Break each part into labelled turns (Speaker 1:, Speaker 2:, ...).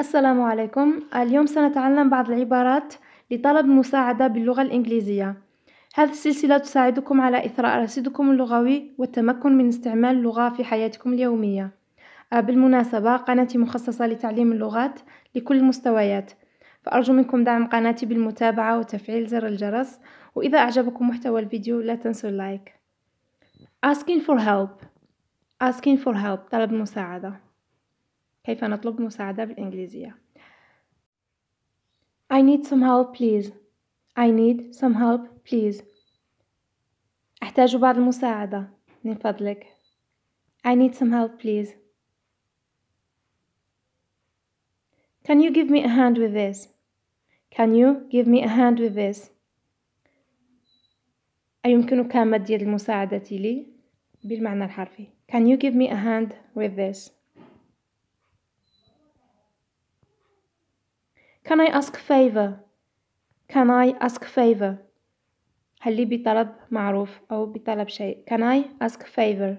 Speaker 1: السلام عليكم اليوم سنتعلم بعض العبارات لطلب مساعدة باللغة الإنجليزية هذه السلسلة تساعدكم على إثراء رصيدكم اللغوي والتمكن من استعمال اللغة في حياتكم اليومية آه، بالمناسبة قناتي مخصصة لتعليم اللغات لكل المستويات فأرجو منكم دعم قناتي بالمتابعة وتفعيل زر الجرس وإذا أعجبكم محتوى الفيديو لا تنسوا اللايك Asking for help Asking for help طلب مساعدة كيف نطلب مساعدة بالإنجليزية I need some help please I need some help please أحتاج بعض المساعدة من فضلك I need some help please Can you give me a hand with this? Can you give me a hand with this? أيمكنك مد يد المساعدة لي؟ بالمعنى الحرفي Can you give me a hand with this? Can I ask favor? Can I ask favor? هل لي بطلب معروف أو بطلب شيء Can I ask favor?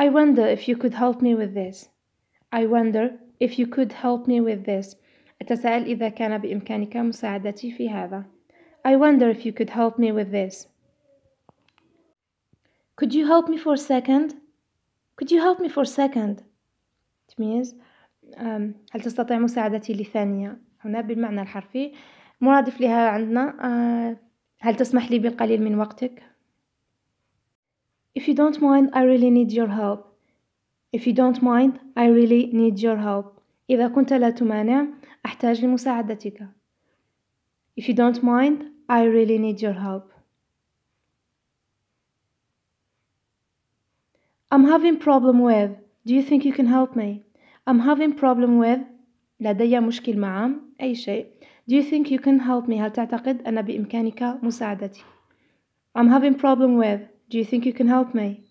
Speaker 1: I wonder if you could help me with this. I wonder if you could help me with this. أتساءل إذا كان بإمكانك مساعدتي في هذا. I wonder if you could help me with this. Could you help me for a second? Could you help me for a second? It means um, هل تستطيع مساعدتي لثانية؟ هنا بالمعنى الحرفي مرادف لها عندنا uh, هل تسمح لي بقليل من وقتك؟ If you don't mind I really need your help If you don't mind I really need your help إذا كنت لا تمانع أحتاج لمساعدتك If you don't mind I really need your help I'm having problem with Do you think you can help me? I'm having problem with لدي مشكل مع أي شيء Do you think you can help me? هل تعتقد أن بإمكانك مساعدتي? I'm having problem with Do you think you can help me?